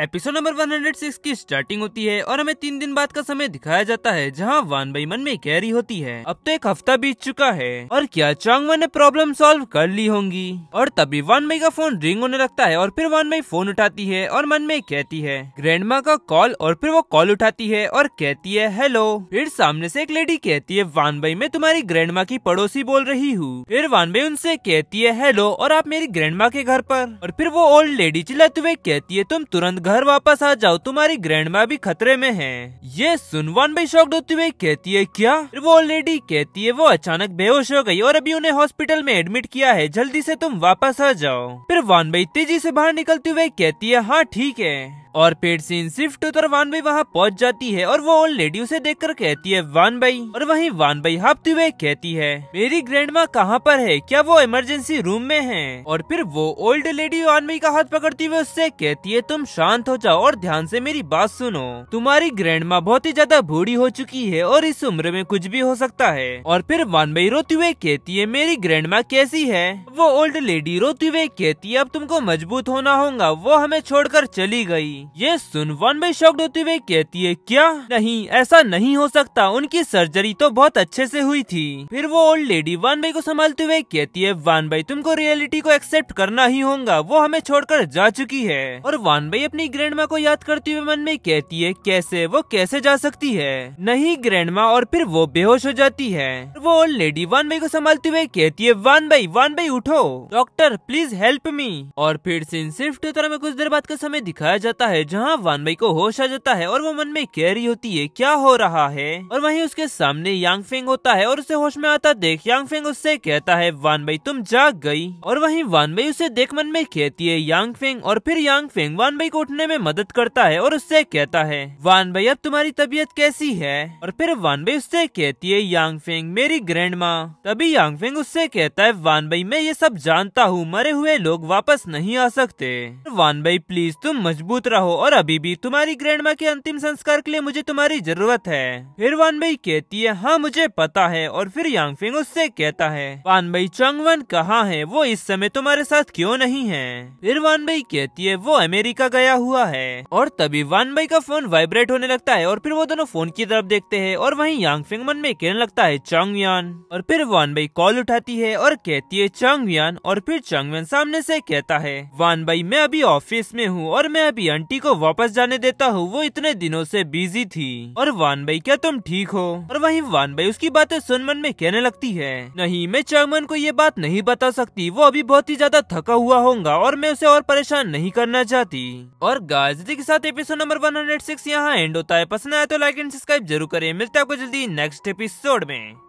episode number 106 की starting होती है और हमें तीन दिन बाद का समय दिखाया जाता है जहाँ वान बाई मन में कैरी होती है अब तो एक हफ्ता बीत चुका है और क्या वन ने प्रॉब्लम सॉल्व कर ली होंगी और तभी वान बाई का फोन रिंग होने लगता है और फिर वान बाई फोन उठाती है और मन में कहती है ग्रैंड का कॉल और फिर वो कॉल उठाती है और कहती है हेलो फिर सामने ऐसी एक लेडी कहती है वान बाई मैं तुम्हारी ग्रैंड की पड़ोसी बोल रही हूँ फिर वान बाई उनसे कहती है हेलो और आप मेरी ग्रैंड के घर आरोप और फिर वो ओल्ड लेडी चिल्लाते हुए कहती है तुम तुरंत घर वापस आ जाओ तुम्हारी ग्रैंड माँ भी खतरे में है ये सुनवान भी शौक होती हुई कहती है क्या वो ऑलरेडी कहती है वो अचानक बेहोश हो गई और अभी उन्हें हॉस्पिटल में एडमिट किया है जल्दी से तुम वापस आ जाओ फिर वान भाई तेजी से बाहर निकलते हुए कहती है हाँ ठीक है और पेड़ सीन शिफ्ट उतर वान भाई वहाँ पहुँच जाती है और वो ओल्ड लेडी उसे देख कर कहती है वान भाई और वहीं वान भाई हाफते हुए कहती है मेरी ग्रैंड माँ कहाँ पर है क्या वो इमरजेंसी रूम में है और फिर वो ओल्ड लेडी वान भाई का हाथ पकड़ती हुए उससे कहती है तुम शांत शांत हो जाओ और ध्यान से मेरी बात सुनो तुम्हारी ग्रैंड माँ बहुत ही ज्यादा बूढ़ी हो चुकी है और इस उम्र में कुछ भी हो सकता है और फिर भाई रोते हुए कहती है मेरी ग्रैंड माँ कैसी है वो ओल्ड लेडी रोते हुए कहती है अब तुमको मजबूत होना होगा वो हमें छोड़कर चली गई ये सुन भाई शॉक होते हुए कहती है क्या नहीं ऐसा नहीं हो सकता उनकी सर्जरी तो बहुत अच्छे से हुई थी फिर वो ओल्ड लेडी भाई को संभालते हुए कहती है भाई तुमको रियलिटी को एक्सेप्ट करना ही होगा वो हमें छोड़कर जा चुकी है और भाई अपनी अपनी ग्रैंड को याद करते हुए मन में कहती है कैसे वो कैसे जा सकती है नहीं ग्रैंड और फिर वो बेहोश हो जाती है वो ओल्ड लेडी वन भाई को संभालते हुए कहती है वन भाई वान भाई उठो डॉक्टर प्लीज हेल्प मी और फिर सीन सिर्फ तरह में कुछ देर बाद का समय दिखाया जाता है जहाँ वान भाई को होश आ जाता है और वो मन में कह रही होती है क्या हो रहा है और वही उसके सामने यांग फेंग होता है और उसे होश में आता देख यांग फेंग उससे कहता है वान भाई तुम जाग गई और वहीं वान भाई उसे देख मन में कहती है यांग फेंग और फिर यांग फेंग वान भाई को उठने में मदद करता है और उससे कहता है वान भाई अब तुम्हारी तबीयत कैसी है और फिर वान भाई उससे कहती है यांग फेंग मेरी ग्रैंड माँ तभी यांग फेंग उससे कहता है वान भाई मैं ये सब जानता हूँ मरे हुए लोग वापस नहीं आ सकते वान भाई प्लीज तुम मजबूत रहो और अभी भी तुम्हारी ग्रैंड माँ के अंतिम संस्कार के लिए मुझे तुम्हारी जरूरत है फिर वान भाई कहती है हाँ मुझे पता है और फिर यांग फेंग उससे कहता है वान भाई वन कहाँ है वो इस समय तुम्हारे साथ क्यों नहीं है फिर वान भाई कहती है वो अमेरिका गया हुआ है और तभी वान भाई का फोन वाइब्रेट होने लगता है और फिर वो दोनों फोन की तरफ देखते हैं और वहीं यांग फिंग मन में कहने लगता है चांग यान और फिर वान बाई कॉल उठाती है और कहती है चांग यान और फिर चांग यान सामने से कहता है वान बाई मैं अभी ऑफिस में हूँ और मैं अभी आंटी को वापस जाने देता हूँ वो इतने दिनों से बिजी थी और वान भाई क्या तुम ठीक हो और वहीं वान भाई उसकी बातें सुन मन में कहने लगती है नहीं मैं चांगमन को ये बात नहीं बता सकती वो अभी बहुत ही ज्यादा थका हुआ होगा और मैं उसे और परेशान नहीं करना चाहती और गाइस के साथ एपिसोड नंबर 106 यहाँ एंड होता है पसंद आया तो लाइक एंड सब्सक्राइब जरूर करें मिलते हैं आपको जल्दी नेक्स्ट एपिसोड में